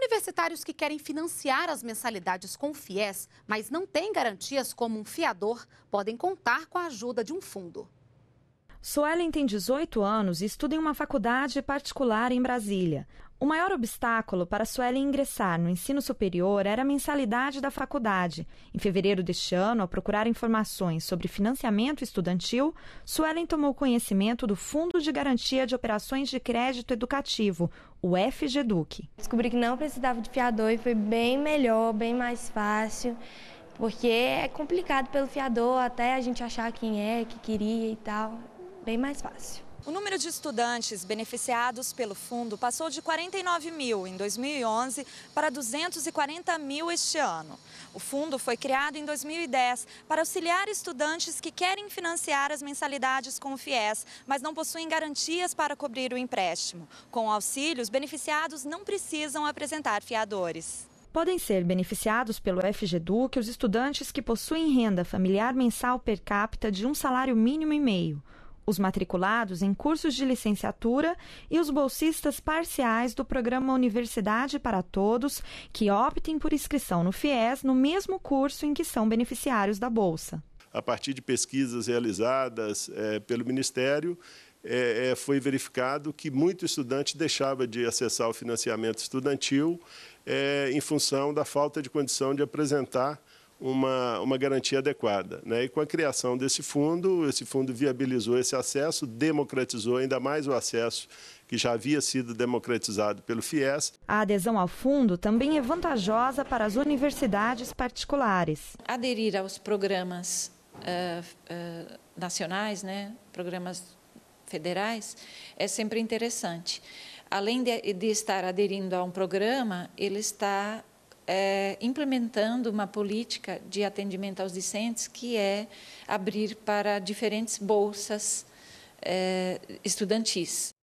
Universitários que querem financiar as mensalidades com FIES, mas não têm garantias como um fiador, podem contar com a ajuda de um fundo. Suelen tem 18 anos e estuda em uma faculdade particular em Brasília. O maior obstáculo para Suelen ingressar no ensino superior era a mensalidade da faculdade. Em fevereiro deste ano, ao procurar informações sobre financiamento estudantil, Suelen tomou conhecimento do Fundo de Garantia de Operações de Crédito Educativo, o FGEDUC. Descobri que não precisava de fiador e foi bem melhor, bem mais fácil, porque é complicado pelo fiador até a gente achar quem é, que queria e tal bem mais fácil. O número de estudantes beneficiados pelo fundo passou de 49 mil em 2011 para 240 mil este ano. O fundo foi criado em 2010 para auxiliar estudantes que querem financiar as mensalidades com o FIES, mas não possuem garantias para cobrir o empréstimo. Com o auxílio, os beneficiados não precisam apresentar fiadores. Podem ser beneficiados pelo FGDUC os estudantes que possuem renda familiar mensal per capita de um salário mínimo e meio os matriculados em cursos de licenciatura e os bolsistas parciais do programa Universidade para Todos que optem por inscrição no FIES no mesmo curso em que são beneficiários da Bolsa. A partir de pesquisas realizadas é, pelo Ministério, é, é foi verificado que muito estudante deixava de acessar o financiamento estudantil é, em função da falta de condição de apresentar uma, uma garantia adequada. Né? E com a criação desse fundo, esse fundo viabilizou esse acesso, democratizou ainda mais o acesso que já havia sido democratizado pelo FIES. A adesão ao fundo também é vantajosa para as universidades particulares. Aderir aos programas uh, uh, nacionais, né? programas federais, é sempre interessante. Além de, de estar aderindo a um programa, ele está é, implementando uma política de atendimento aos discentes que é abrir para diferentes bolsas é, estudantis.